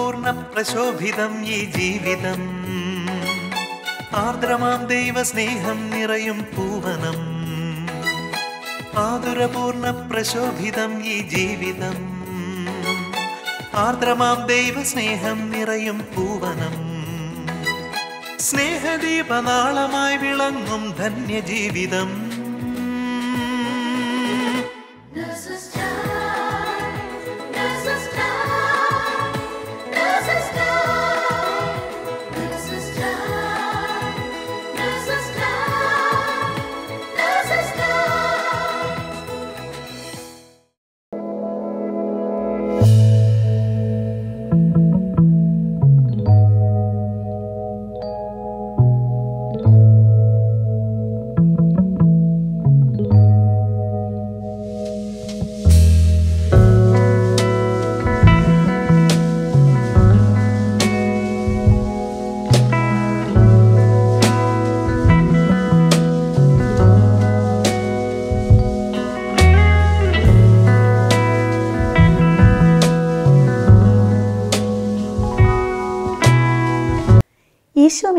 പൂർണ്ണ പ്രശോഭിതം ഈ ജീവിതം ആർദ്രമാം ദൈവസ്നേഹം നിറയും പൂവനം ആതുരപൂർണ്ണ പ്രശോഭിതം ഈ ജീവിതം ആർദ്രമാം ദൈവസ്നേഹം നിറയും പൂവനം സ്നേഹദീപനാളമായി വിളങ്ങും ധന്യജീവിതം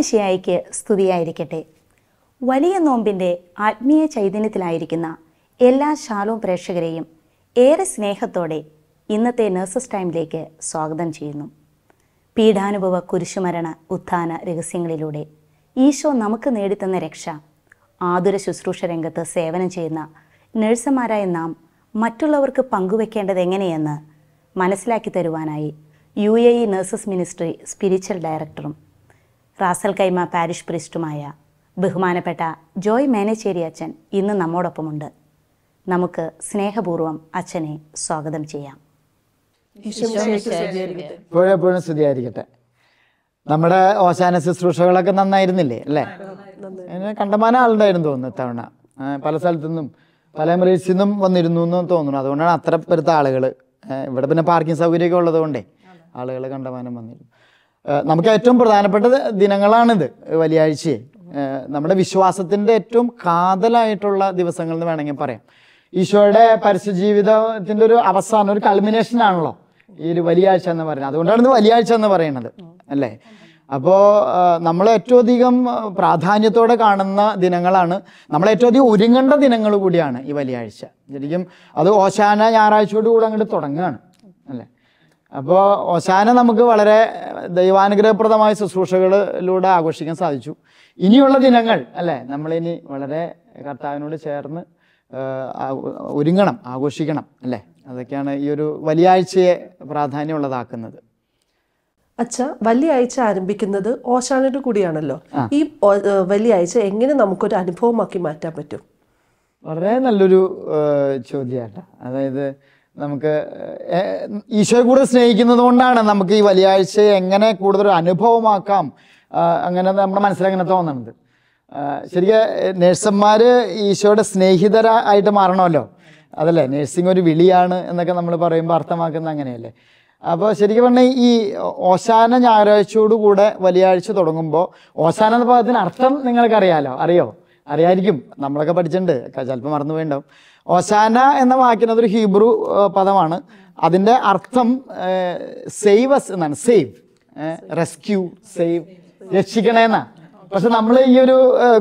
മിശിയായിക്ക് സ്തുതിയായിരിക്കട്ടെ വലിയ നോമ്പിൻ്റെ ആത്മീയ ചൈതന്യത്തിലായിരിക്കുന്ന എല്ലാ ശാലോ പ്രേക്ഷകരെയും ഏറെ സ്നേഹത്തോടെ ഇന്നത്തെ നഴ്സസ് ടൈമിലേക്ക് സ്വാഗതം ചെയ്യുന്നു പീഡാനുഭവ കുരിശുമരണ ഉത്ഥാന രഹസ്യങ്ങളിലൂടെ ഈശോ നമുക്ക് നേടിത്തന്ന രക്ഷ ആതുര ശുശ്രൂഷ രംഗത്ത് സേവനം ചെയ്യുന്ന നഴ്സുമാരായ നാം മറ്റുള്ളവർക്ക് പങ്കുവെക്കേണ്ടത് എങ്ങനെയെന്ന് മനസ്സിലാക്കി തരുവാനായി U A E nurses ministry spiritual ഡയറക്ടറും റാസൽ കൈമ പാരിഷ് പ്രിസ്റ്റുമായ ബഹുമാനപ്പെട്ട ജോയ് മേനേച്ചേരി അച്ഛൻ ഇന്ന് നമ്മോടൊപ്പമുണ്ട് നമുക്ക് സ്നേഹപൂർവം അച്ഛനെ സ്വാഗതം ചെയ്യാം എപ്പോഴെപ്പോഴും സ്തുതിയായിരിക്കട്ടെ നമ്മുടെ ഓശാന ശുശ്രൂഷകളൊക്കെ നന്നായിരുന്നില്ലേ അല്ലേ കണ്ടമാന ആളുണ്ടായിരുന്നു തോന്നുന്നു ഇത്തവണ പല സ്ഥലത്തുനിന്നും പല എമിറേറ്റ്സിൽ നിന്നും വന്നിരുന്നു എന്ന് തോന്നുന്നു അതുകൊണ്ടാണ് അത്ര പെരുത്ത ആളുകൾ ഇവിടെ പിന്നെ പാർക്കിംഗ് സൗകര്യമൊക്കെ ഉള്ളതുകൊണ്ടേ ആളുകൾ കണ്ടമാനം വന്നിരുന്നു നമുക്ക് ഏറ്റവും പ്രധാനപ്പെട്ട ദിനങ്ങളാണിത് വലിയാഴ്ചയെ നമ്മുടെ വിശ്വാസത്തിൻ്റെ ഏറ്റവും കാതലായിട്ടുള്ള ദിവസങ്ങൾ എന്ന് വേണമെങ്കിൽ പറയാം ഈശോയുടെ ജീവിതത്തിൻ്റെ ഒരു അവസാനം ഒരു കൾമിനേഷൻ ആണല്ലോ ഈ ഒരു വലിയാഴ്ച എന്ന് പറയുന്നത് അതുകൊണ്ടാണ് ഇത് വലിയാഴ്ച എന്ന് പറയുന്നത് അല്ലേ അപ്പോൾ നമ്മൾ ഏറ്റവും അധികം പ്രാധാന്യത്തോടെ കാണുന്ന ദിനങ്ങളാണ് നമ്മൾ ഏറ്റവും അധികം ഒരുങ്ങേണ്ട ദിനങ്ങൾ കൂടിയാണ് ഈ വലിയാഴ്ച ശരിക്കും അത് ഓശാന ഞായറാഴ്ചയോട് കൂടെ അങ്ങോട്ട് തുടങ്ങുകയാണ് അപ്പോൾ ഓശാന നമുക്ക് വളരെ ദൈവാനുഗ്രഹപ്രദമായ ശുശ്രൂഷകളിലൂടെ ആഘോഷിക്കാൻ സാധിച്ചു ഇനിയുള്ള ദിനങ്ങൾ അല്ലേ നമ്മളിനി വളരെ കർത്താവിനോട് ചേർന്ന് ഒരുങ്ങണം ആഘോഷിക്കണം അല്ലേ അതൊക്കെയാണ് ഈ ഒരു വലിയ ആഴ്ചയെ പ്രാധാന്യമുള്ളതാക്കുന്നത് അച്ഛ വലിയ ആഴ്ച ആരംഭിക്കുന്നത് ഓശാനയുടെ കൂടിയാണല്ലോ ഈ വലിയ ആഴ്ച എങ്ങനെ നമുക്കൊരു അനുഭവമാക്കി മാറ്റാൻ പറ്റും വളരെ നല്ലൊരു ചോദ്യമാട്ട അതായത് നമുക്ക് ഈശോയെ കൂടുതൽ സ്നേഹിക്കുന്നത് കൊണ്ടാണ് നമുക്ക് ഈ വലിയാഴ്ച എങ്ങനെ കൂടുതൽ അനുഭവമാക്കാം അങ്ങനെ നമ്മുടെ അങ്ങനെ തോന്നുന്നത് ശരിക്കും നേഴ്സന്മാർ ഈശോയുടെ സ്നേഹിതരായിട്ട് മാറണമല്ലോ അതല്ലേ നേഴ്സിംഗ് ഒരു വിളിയാണ് എന്നൊക്കെ നമ്മൾ പറയുമ്പോൾ അർത്ഥമാക്കുന്ന അങ്ങനെയല്ലേ അപ്പോൾ ശരിക്കും പറഞ്ഞാൽ ഈ ഓശാന ഞായറാഴ്ചയോടുകൂടെ വലിയാഴ്ച തുടങ്ങുമ്പോൾ ഓശാന എന്ന പദത്തിന് അർത്ഥം നിങ്ങൾക്കറിയാലോ അറിയോ അറിയായിരിക്കും നമ്മളൊക്കെ പഠിച്ചിട്ടുണ്ട് ചിലപ്പോൾ മറന്നു പോയിണ്ടാവും ഓശാന എന്ന വാക്കിന് ഒരു ഹീബ്രു പദമാണ് അതിൻ്റെ അർത്ഥം സേവസ് എന്നാണ് സേവ് റെസ്ക്യൂ സേവ് രക്ഷിക്കണേന്നാ പക്ഷെ നമ്മൾ ഈ ഒരു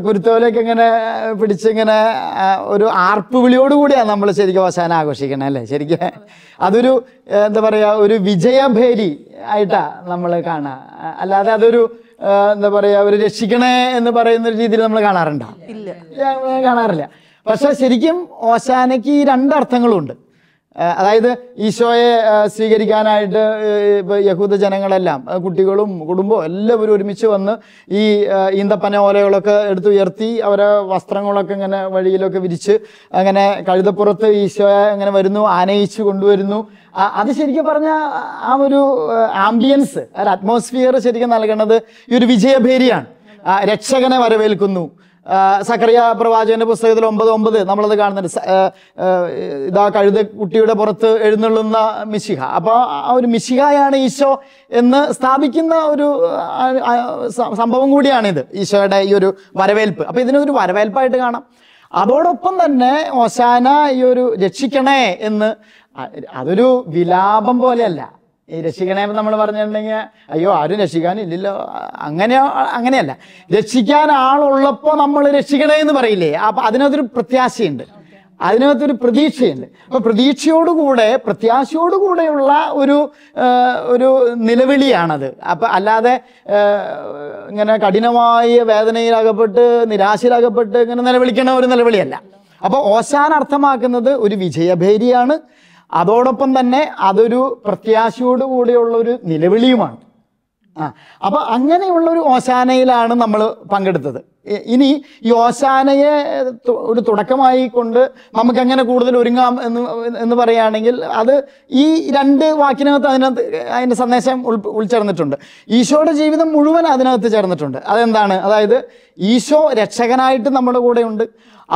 കുരുത്തോലൊക്കെ ഇങ്ങനെ പിടിച്ചിങ്ങനെ ഒരു ആർപ്പ് കൂടിയാണ് നമ്മൾ ശരിക്കും അവസാനം ആഘോഷിക്കണേ അല്ലേ ശരിക്കും അതൊരു എന്താ പറയുക ഒരു വിജയഭേരി ആയിട്ടാണ് നമ്മൾ കാണുക അല്ലാതെ അതൊരു എന്താ പറയുക അവര് രക്ഷിക്കണേ എന്ന് പറയുന്ന ഒരു രീതിയിൽ നമ്മൾ കാണാറുണ്ടോ കാണാറില്ല പക്ഷെ ശരിക്കും ഓശാനയ്ക്ക് ഈ ഉണ്ട് അതായത് ഈശോയെ സ്വീകരിക്കാനായിട്ട് ഇപ്പോൾ യഹൂദ ജനങ്ങളെല്ലാം കുട്ടികളും കുടുംബവും എല്ലാവരും ഒരുമിച്ച് വന്ന് ഈ ഈന്തപ്പന ഓലകളൊക്കെ എടുത്ത് ഉയർത്തി അവരെ വസ്ത്രങ്ങളൊക്കെ ഇങ്ങനെ വഴിയിലൊക്കെ വിരിച്ച് അങ്ങനെ കഴുതപ്പുറത്ത് ഈശോയെ അങ്ങനെ വരുന്നു ആനയിച്ച് കൊണ്ടുവരുന്നു അത് ശരിക്കും പറഞ്ഞാൽ ആ ഒരു ആംബിയൻസ് ഒരു അറ്റ്മോസ്ഫിയർ ശരിക്കും നൽകേണ്ടത് ഈ ഒരു വിജയഭേരിയാണ് രക്ഷകനെ വരവേൽക്കുന്നു സക്കറിയ പ്രവാചകന്റെ പുസ്തകത്തിൽ ഒമ്പത് ഒമ്പത് നമ്മളത് കാണുന്നുണ്ട് ഇതാ കഴുത കുട്ടിയുടെ പുറത്ത് എഴുന്നള്ളുന്ന മിശിഹ അപ്പോൾ ആ ഒരു മിശിഹയാണ് ഈശോ എന്ന് സ്ഥാപിക്കുന്ന ഒരു സംഭവം കൂടിയാണിത് ഈശോയുടെ ഈ ഒരു വരവേൽപ്പ് അപ്പോൾ ഇതിനൊരു വരവേൽപ്പായിട്ട് കാണാം അതോടൊപ്പം തന്നെ ഓശാന ഈ ഒരു രക്ഷിക്കണേ എന്ന് അതൊരു വിലാപം പോലെയല്ല ഈ രക്ഷിക്കണേ നമ്മൾ പറഞ്ഞിട്ടുണ്ടെങ്കിൽ അയ്യോ ആരും രക്ഷിക്കാനില്ലല്ലോ അങ്ങനെ അങ്ങനെയല്ല രക്ഷിക്കാൻ ആളുള്ളപ്പോൾ നമ്മൾ രക്ഷിക്കണേ എന്ന് പറയില്ലേ അപ്പം അതിനകത്തൊരു പ്രത്യാശയുണ്ട് അതിനകത്തൊരു പ്രതീക്ഷയുണ്ട് അപ്പോൾ പ്രതീക്ഷയോടുകൂടെ പ്രത്യാശയോടുകൂടെയുള്ള ഒരു ഒരു നിലവിളിയാണത് അപ്പം അല്ലാതെ ഇങ്ങനെ കഠിനമായ വേദനയിലകപ്പെട്ട് നിരാശയിലകപ്പെട്ട് ഇങ്ങനെ നിലവിളിക്കണ ഒരു നിലവിളിയല്ല അപ്പോൾ ഓശാൻ അർത്ഥമാക്കുന്നത് ഒരു വിജയഭേരിയാണ് അതോടൊപ്പം തന്നെ അതൊരു പ്രത്യാശയോടുകൂടിയുള്ള ഒരു നിലവിളിയുമാണ് ആ അപ്പോൾ അങ്ങനെയുള്ള ഒരു ഓശാനയിലാണ് നമ്മൾ പങ്കെടുത്തത് ഇനി ഈ ഓശാനയെ ഒരു തുടക്കമായി കൊണ്ട് നമുക്ക് അങ്ങനെ കൂടുതൽ ഒരുങ്ങാം എന്ന് എന്ന് പറയുകയാണെങ്കിൽ അത് ഈ രണ്ട് വാക്കിനകത്ത് അതിനകത്ത് അതിൻ്റെ സന്ദേശം ഉൾ ഉൾച്ചേർന്നിട്ടുണ്ട് ഈശോയുടെ ജീവിതം മുഴുവൻ അതിനകത്ത് ചേർന്നിട്ടുണ്ട് അതെന്താണ് അതായത് ഈശോ രക്ഷകനായിട്ട് നമ്മുടെ കൂടെയുണ്ട്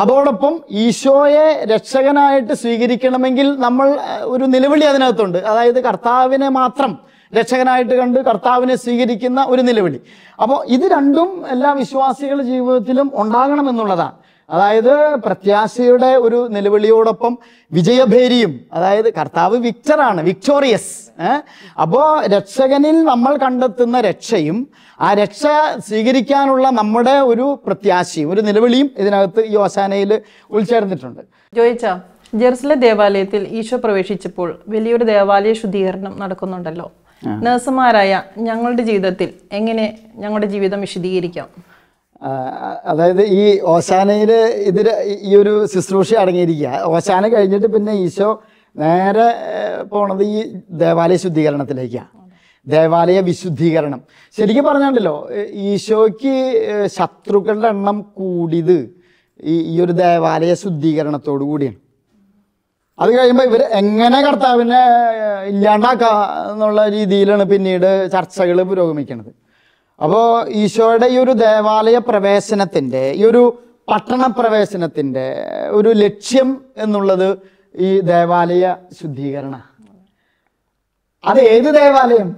അതോടൊപ്പം ഈശോയെ രക്ഷകനായിട്ട് സ്വീകരിക്കണമെങ്കിൽ നമ്മൾ ഒരു നിലവിളി അതിനകത്തുണ്ട് അതായത് കർത്താവിനെ മാത്രം രക്ഷകനായിട്ട് കണ്ട് കർത്താവിനെ സ്വീകരിക്കുന്ന ഒരു നിലവിളി അപ്പോൾ ഇത് രണ്ടും എല്ലാ വിശ്വാസികളുടെ ജീവിതത്തിലും ഉണ്ടാകണം എന്നുള്ളതാണ് അതായത് പ്രത്യാശയുടെ ഒരു നിലവിളിയോടൊപ്പം വിജയഭേരിയും അതായത് കർത്താവ് വിക്ടറാണ് വിക്ടോറിയസ് അപ്പോൾ രക്ഷകനിൽ നമ്മൾ കണ്ടെത്തുന്ന രക്ഷയും ആ രക്ഷ സ്വീകരിക്കാനുള്ള നമ്മുടെ ഒരു പ്രത്യാശയും ഒരു നിലവിളിയും ഇതിനകത്ത് ഈ ഓശാനയിൽ ഉൾച്ചേർന്നിട്ടുണ്ട് ജോയിച്ചാ ജെറുസല ദേവാലയത്തിൽ ഈശോ പ്രവേശിച്ചപ്പോൾ വലിയൊരു ദേവാലയ ശുദ്ധീകരണം നടക്കുന്നുണ്ടല്ലോ നഴ്സുമാരായ ഞങ്ങളുടെ ജീവിതത്തിൽ എങ്ങനെ ഞങ്ങളുടെ ജീവിതം വിശദീകരിക്കാം അതായത് ഈ ഓശാനയില് ഇതിൽ ഈ ഒരു ശുശ്രൂഷ അടങ്ങിയിരിക്കുക ഓശാന കഴിഞ്ഞിട്ട് പിന്നെ ഈശോ നേരെ പോണത് ഈ ദേവാലയ ശുദ്ധീകരണത്തിലേക്കാണ് ദേവാലയ വിശുദ്ധീകരണം ശരിക്കും പറഞ്ഞാണ്ടല്ലോ ഈശോയ്ക്ക് ശത്രുക്കളുടെ എണ്ണം കൂടിയത് ഈ ഒരു ദേവാലയ ശുദ്ധീകരണത്തോടു കൂടിയാണ് അത് കഴിയുമ്പോൾ ഇവർ എങ്ങനെ കർത്താവിനെ ഇല്ലാണ്ടാക്കാം എന്നുള്ള രീതിയിലാണ് പിന്നീട് ചർച്ചകൾ പുരോഗമിക്കുന്നത് അപ്പോൾ ഈശോയുടെ ഈ ഒരു ദേവാലയ പ്രവേശനത്തിൻ്റെ ഈ ഒരു പട്ടണ പ്രവേശനത്തിൻ്റെ ഒരു ലക്ഷ്യം എന്നുള്ളത് ഈ ദേവാലയ ശുദ്ധീകരണ അത് ഏത് ദേവാലയം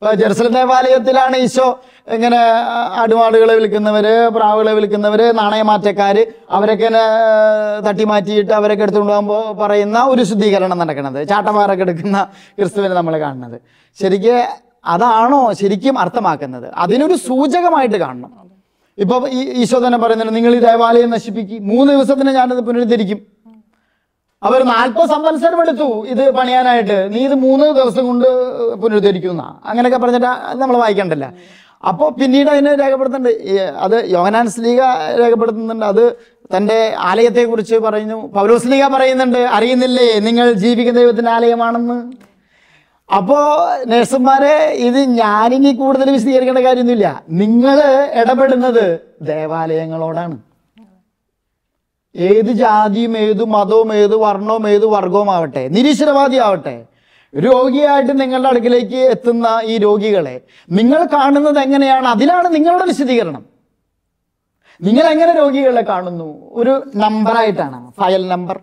ഇപ്പൊ ജെറുസലം ദേവാലയത്തിലാണ് ഈശോ ഇങ്ങനെ ആടുമാടുകളെ വിൽക്കുന്നവർ പ്രാവുകളെ വിൽക്കുന്നവർ നാണയമാറ്റക്കാർ അവരൊക്കെ തട്ടിമാറ്റിയിട്ട് അവരൊക്കെ എടുത്തുകൊണ്ടുപോകുമ്പോൾ പറയുന്ന ഒരു ശുദ്ധീകരണം നടക്കുന്നത് ചാട്ടമാരൊക്കെ എടുക്കുന്ന ക്രിസ്തുവിനെ നമ്മൾ കാണുന്നത് ശരിക്കും അതാണോ ശരിക്കും അർത്ഥമാക്കുന്നത് അതിനൊരു സൂചകമായിട്ട് കാണണം ഇപ്പൊ ഈ ഈശോ തന്നെ പറയുന്നുണ്ട് നിങ്ങൾ ഈ ദേവാലയം നശിപ്പിക്കും മൂന്ന് ദിവസത്തിന് ഞാനത് പുനരുദ്ധരിക്കും അവർ നാൽപ്പത് സംവത്സരം എടുത്തു ഇത് പണിയാനായിട്ട് നീ ഇത് മൂന്ന് ദിവസം കൊണ്ട് പുനരുദ്ധരിക്കുന്ന അങ്ങനെയൊക്കെ പറഞ്ഞിട്ട് നമ്മൾ വായിക്കണ്ടല്ല അപ്പോൾ പിന്നീട് അതിനെ രേഖപ്പെടുത്തുന്നുണ്ട് അത് യോഹനാൻ ലീഗ രേഖപ്പെടുത്തുന്നുണ്ട് അത് തൻ്റെ ആലയത്തെക്കുറിച്ച് പറയുന്നു പൗലോസ് ലീഗ പറയുന്നുണ്ട് അറിയുന്നില്ലേ നിങ്ങൾ ജീവിക്കുന്ന ദൈവത്തിൻ്റെ ആലയമാണെന്ന് അപ്പോൾ നേഴ്സുമാരെ ഇത് ഞാനിനി കൂടുതൽ വിശദീകരിക്കേണ്ട കാര്യമൊന്നുമില്ല നിങ്ങൾ ഇടപെടുന്നത് ദേവാലയങ്ങളോടാണ് ഏത് ജാതിയും ഏത് മതവും ഏത് വർണ്ണവും ഏത് വർഗവും ആവട്ടെ നിരീശ്വരവാദി ആവട്ടെ രോഗിയായിട്ട് നിങ്ങളുടെ അടുക്കിലേക്ക് എത്തുന്ന ഈ രോഗികളെ നിങ്ങൾ കാണുന്നത് എങ്ങനെയാണ് അതിലാണ് നിങ്ങളുടെ വിശദീകരണം നിങ്ങൾ എങ്ങനെ രോഗികളെ കാണുന്നു ഒരു നമ്പറായിട്ടാണ് ഫയൽ നമ്പർ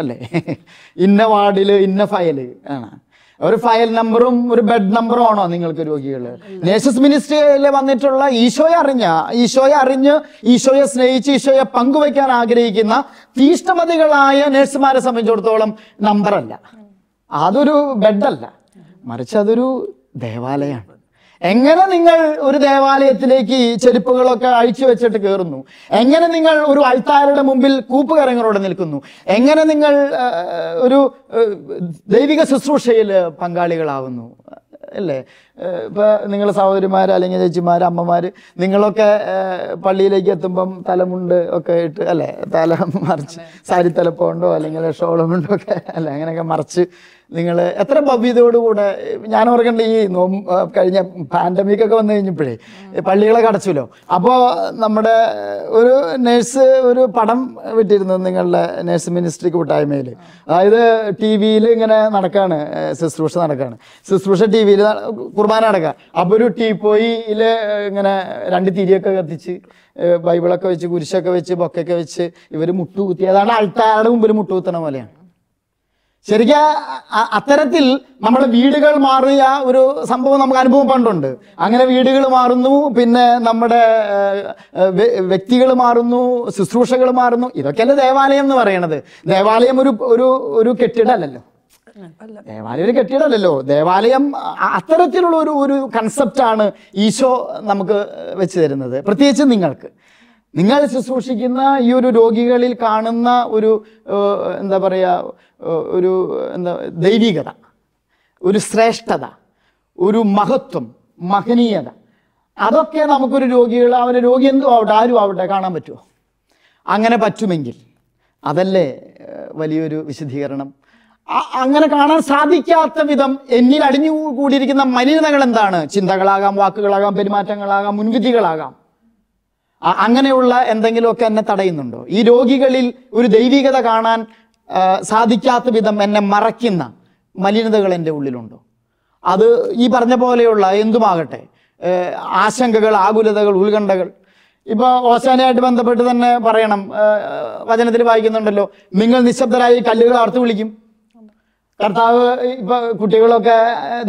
അല്ലേ ഇന്ന വാർഡിൽ ഇന്ന ഫയൽ ആണ് ഒരു ഫയൽ നമ്പറും ഒരു ബെഡ് നമ്പറും ആണോ നിങ്ങൾക്ക് രോഗികൾ നേഴ്സസ് മിനിസ്റ്ററിൽ വന്നിട്ടുള്ള ഈശോയെ അറിഞ്ഞ ഈശോയെ അറിഞ്ഞ് ഈശോയെ സ്നേഹിച്ച് ഈശോയെ പങ്കുവയ്ക്കാൻ ആഗ്രഹിക്കുന്ന തീഷ്ടമതികളായ നേഴ്സുമാരെ സംബന്ധിച്ചിടത്തോളം നമ്പറല്ല അതൊരു ബെഡല്ല മറിച്ച് അതൊരു ദേവാലയമാണ് എങ്ങനെ നിങ്ങൾ ഒരു ദേവാലയത്തിലേക്ക് ചെരുപ്പുകളൊക്കെ അഴിച്ചു വെച്ചിട്ട് കയറുന്നു എങ്ങനെ നിങ്ങൾ ഒരു അൾത്താരയുടെ മുമ്പിൽ കൂപ്പുകരങ്ങളോടെ നിൽക്കുന്നു എങ്ങനെ നിങ്ങൾ ഒരു ദൈവിക ശുശ്രൂഷയിൽ പങ്കാളികളാവുന്നു അല്ലേ ഇപ്പോൾ നിങ്ങൾ സഹോദരിമാർ അല്ലെങ്കിൽ ചേച്ചിമാർ അമ്മമാർ നിങ്ങളൊക്കെ പള്ളിയിലേക്ക് എത്തുമ്പം തലമുണ്ട് ഒക്കെ ഇട്ട് അല്ലേ തല മറിച്ച് സാരി തലപ്പുണ്ടോ അല്ലെങ്കിൽ ഷോളമുണ്ടോ ഒക്കെ അല്ലേ അങ്ങനെയൊക്കെ മറിച്ച് നിങ്ങൾ എത്ര ഭവ്യതയോടുകൂടെ ഞാൻ ഓർക്കേണ്ട ഈ നോം കഴിഞ്ഞ പാൻഡമിക് ഒക്കെ വന്നു കഴിഞ്ഞപ്പോഴേ പള്ളികളൊക്കെ അടച്ചല്ലോ അപ്പോൾ നമ്മുടെ ഒരു നേഴ്സ് ഒരു പടം വിട്ടിരുന്നത് നിങ്ങളുടെ നേഴ്സ് മിനിസ്ട്രിക്ക് കൂട്ടായ്മയിൽ അതായത് ടി വിയിൽ ഇങ്ങനെ നടക്കുകയാണ് ശുശ്രൂഷ നടക്കുകയാണ് ശുശ്രൂഷ ടി വിയിൽ കുർബാന നടക്കുക അപ്പോൾ ഒരു ടീ പോയിൽ ഇങ്ങനെ രണ്ട് തിരിയൊക്കെ കത്തിച്ച് ബൈബിളൊക്കെ വെച്ച് കുരിശൊക്കെ വെച്ച് ബൊക്കൊക്കെ വെച്ച് ഇവർ മുട്ടുകുത്തി അതാണ് ആൾക്കാരുടെ മുമ്പിൽ മുട്ടുകുത്തണ പോലെയാണ് ശരിക്കും അത്തരത്തിൽ നമ്മുടെ വീടുകൾ മാറിയ ഒരു സംഭവം നമുക്ക് അനുഭവപ്പെട്ടുണ്ട് അങ്ങനെ വീടുകൾ മാറുന്നു പിന്നെ നമ്മുടെ വ്യക്തികൾ മാറുന്നു ശുശ്രൂഷകൾ മാറുന്നു ഇതൊക്കെയല്ലേ ദേവാലയം എന്ന് പറയണത് ദേവാലയം ഒരു ഒരു ഒരു കെട്ടിടമല്ലല്ലോ ദേവാലയം ഒരു കെട്ടിടമല്ലല്ലോ ദേവാലയം അത്തരത്തിലുള്ള ഒരു ഒരു കൺസെപ്റ്റാണ് ഈശോ നമുക്ക് വെച്ച് തരുന്നത് പ്രത്യേകിച്ച് നിങ്ങൾക്ക് നിങ്ങൾ ശുശ്രൂഷിക്കുന്ന ഈ ഒരു രോഗികളിൽ കാണുന്ന ഒരു എന്താ പറയുക ഒരു എന്താ ദൈവികത ഒരു ശ്രേഷ്ഠത ഒരു മഹത്വം മഹനീയത അതൊക്കെ നമുക്കൊരു രോഗികൾ അവന് രോഗി എന്തോ ആവട്ടെ ആരും ആവട്ടെ കാണാൻ പറ്റുമോ അങ്ങനെ പറ്റുമെങ്കിൽ അതല്ലേ വലിയൊരു വിശദീകരണം അങ്ങനെ കാണാൻ സാധിക്കാത്ത വിധം എന്നിൽ അടിഞ്ഞു കൂടിയിരിക്കുന്ന മലിനതകൾ എന്താണ് ചിന്തകളാകാം വാക്കുകളാകാം പെരുമാറ്റങ്ങളാകാം മുൻവിധികളാകാം അങ്ങനെയുള്ള എന്തെങ്കിലുമൊക്കെ എന്നെ തടയുന്നുണ്ടോ ഈ രോഗികളിൽ ഒരു ദൈവികത കാണാൻ സാധിക്കാത്ത വിധം എന്നെ മറയ്ക്കുന്ന മലിനതകൾ എൻ്റെ ഉള്ളിലുണ്ടോ അത് ഈ പറഞ്ഞ പോലെയുള്ള എന്തുമാകട്ടെ ആശങ്കകൾ ആകുലതകൾ ഉത്കണ്ഠകൾ ഇപ്പോൾ ഓശാനയായിട്ട് ബന്ധപ്പെട്ട് തന്നെ പറയണം വചനത്തിൽ വായിക്കുന്നുണ്ടല്ലോ നിങ്ങൾ നിശബ്ദരായി കല്ലുകൾ ആർത്തു വിളിക്കും കർത്താവ് ഇപ്പൊ കുട്ടികളൊക്കെ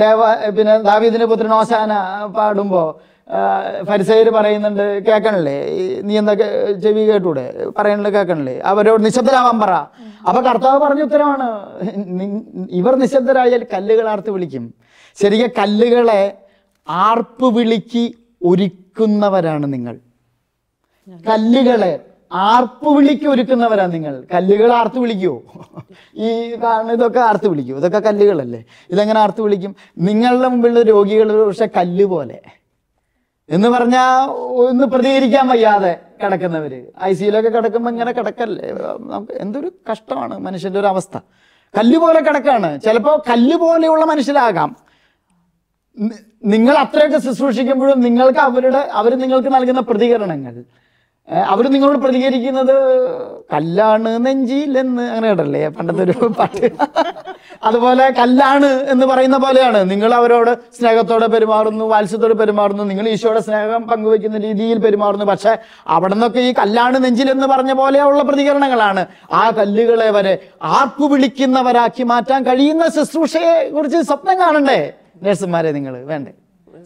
ദേവ പിന്നെ ദാവീദിന്റെ പുത്രൻ ഓശാന പാടുമ്പോൾ ഫരിസയർ പറയുന്നുണ്ട് കേൾക്കണില്ലേ നീ എന്താ ചെവി കേട്ടൂടെ പറയണില്ലേ കേൾക്കണില്ലേ അവരോട് നിശബ്ദരാവാൻ പറ അപ്പൊ കർത്താവ് പറഞ്ഞ ഉത്തരമാണ് ഇവർ നിശബ്ദരായാൽ കല്ലുകൾ ആർത്ത് വിളിക്കും ശരിക്കും കല്ലുകളെ ആർപ്പ് വിളിക്ക് ഒരുക്കുന്നവരാണ് നിങ്ങൾ കല്ലുകളെ ആർപ്പ് വിളിക്ക് ഒരുക്കുന്നവരാ നിങ്ങൾ കല്ലുകൾ ആർത്ത് വിളിക്കുവോ ഈ കാരണം ഇതൊക്കെ ആർത്ത് വിളിക്കുവോ ഇതൊക്കെ കല്ലുകളല്ലേ ഇതെങ്ങനെ ആർത്ത് വിളിക്കും നിങ്ങളുടെ മുമ്പിലുള്ള രോഗികൾ പക്ഷെ കല്ല് പോലെ എന്ന് പറഞ്ഞാ ഒന്ന് പ്രതികരിക്കാൻ വയ്യാതെ കിടക്കുന്നവര് ഐ സിയിലൊക്കെ കിടക്കുമ്പോൾ ഇങ്ങനെ കിടക്കല്ലേ നമുക്ക് എന്തൊരു കഷ്ടമാണ് മനുഷ്യന്റെ ഒരു അവസ്ഥ കല്ലുപോലെ പോലെ കിടക്കാണ് ചിലപ്പോൾ കല്ലുപോലെയുള്ള മനുഷ്യരാകാം നിങ്ങൾ അത്രയൊക്കെ ശുശ്രൂഷിക്കുമ്പോഴും നിങ്ങൾക്ക് അവരുടെ അവർ നിങ്ങൾക്ക് നൽകുന്ന പ്രതികരണങ്ങൾ അവർ നിങ്ങളോട് പ്രതികരിക്കുന്നത് കല്ലാണ് നെഞ്ചിയില്ലെന്ന് അങ്ങനെ കേട്ടല്ലേ പണ്ടത്തെ ഒരു പാട്ട് അതുപോലെ കല്ലാണ് എന്ന് പറയുന്ന പോലെയാണ് നിങ്ങൾ അവരോട് സ്നേഹത്തോടെ പെരുമാറുന്നു വാത്സ്യത്തോടെ പെരുമാറുന്നു നിങ്ങൾ ഈശോയുടെ സ്നേഹം പങ്കുവെക്കുന്ന രീതിയിൽ പെരുമാറുന്നു പക്ഷേ അവിടെ നിന്നൊക്കെ ഈ കല്ലാണ് നെഞ്ചിലെന്ന് പറഞ്ഞ പോലെയുള്ള പ്രതികരണങ്ങളാണ് ആ കല്ലുകളെ വരെ ആർപ്പു വിളിക്കുന്നവരാക്കി മാറ്റാൻ കഴിയുന്ന ശുശ്രൂഷയെ കുറിച്ച് സ്വപ്നം കാണണ്ടേ നേഴ്സുമാരെ നിങ്ങൾ വേണ്ടേ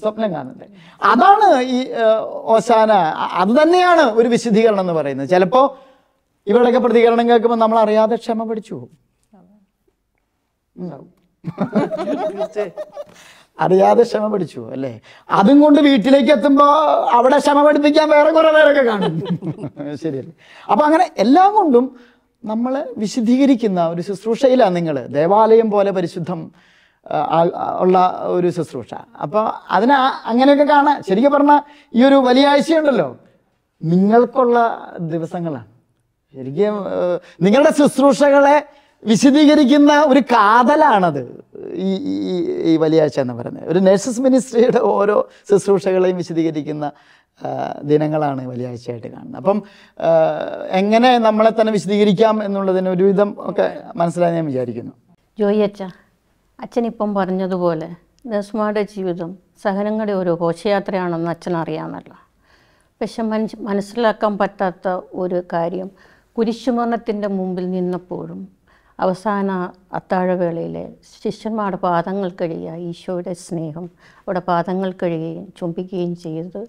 സ്വപ്നം കാണുന്നത് അതാണ് ഈ ഓശാന അത് തന്നെയാണ് ഒരു വിശദീകരണം എന്ന് പറയുന്നത് ചിലപ്പോ ഇവരുടെയൊക്കെ പ്രതികരണം കേൾക്കുമ്പോൾ നമ്മൾ അറിയാതെ ക്ഷമ പഠിച്ചു പോകും അറിയാതെ ക്ഷമ പഠിച്ചു അല്ലേ അതും കൊണ്ട് വീട്ടിലേക്ക് എത്തുമ്പോ അവിടെ ക്ഷമ പഠിപ്പിക്കാൻ വേറെ കുറെ പേരൊക്കെ കാണും ശരിയല്ലേ അപ്പൊ അങ്ങനെ എല്ലാം കൊണ്ടും നമ്മൾ വിശദീകരിക്കുന്ന ഒരു ശുശ്രൂഷയിലാണ് നിങ്ങൾ ദേവാലയം പോലെ പരിശുദ്ധം ഉള്ള ഒരു ശുശ്രൂഷ അപ്പോൾ അതിന് അങ്ങനെയൊക്കെ കാണാം ശരിക്കും പറഞ്ഞാൽ ഈ ഒരു വലിയ ഉണ്ടല്ലോ നിങ്ങൾക്കുള്ള ദിവസങ്ങളാണ് ശരിക്കും നിങ്ങളുടെ ശുശ്രൂഷകളെ വിശദീകരിക്കുന്ന ഒരു കാതലാണത് ഈ ഈ വലിയാഴ്ച എന്ന് പറയുന്നത് ഒരു നഴ്സസ് മിനിസ്ട്രിയുടെ ഓരോ ശുശ്രൂഷകളെയും വിശദീകരിക്കുന്ന ദിനങ്ങളാണ് വലിയാഴ്ചയായിട്ട് കാണുന്നത് അപ്പം എങ്ങനെ നമ്മളെ തന്നെ വിശദീകരിക്കാം എന്നുള്ളതിന് ഒരുവിധം ഒക്കെ മനസ്സിലായി ഞാൻ വിചാരിക്കുന്നു ജോയി അച്ഛാ അച്ഛനിപ്പം പറഞ്ഞതുപോലെ നസ്മയുടെ ജീവിതം സഹനങ്ങളുടെ ഒരു ഘോഷയാത്രയാണെന്ന് അച്ഛൻ അറിയാമല്ലോ പക്ഷെ മനസ് മനസ്സിലാക്കാൻ പറ്റാത്ത ഒരു കാര്യം കുരിശുമരണത്തിൻ്റെ മുമ്പിൽ നിന്നപ്പോഴും അവസാന അത്താഴവേളയിലെ ശിഷ്യന്മാരുടെ പാദങ്ങൾ കഴുകിയ ഈശോയുടെ സ്നേഹം അവിടെ പാദങ്ങൾ കഴുകുകയും ചുംബിക്കുകയും ചെയ്തത്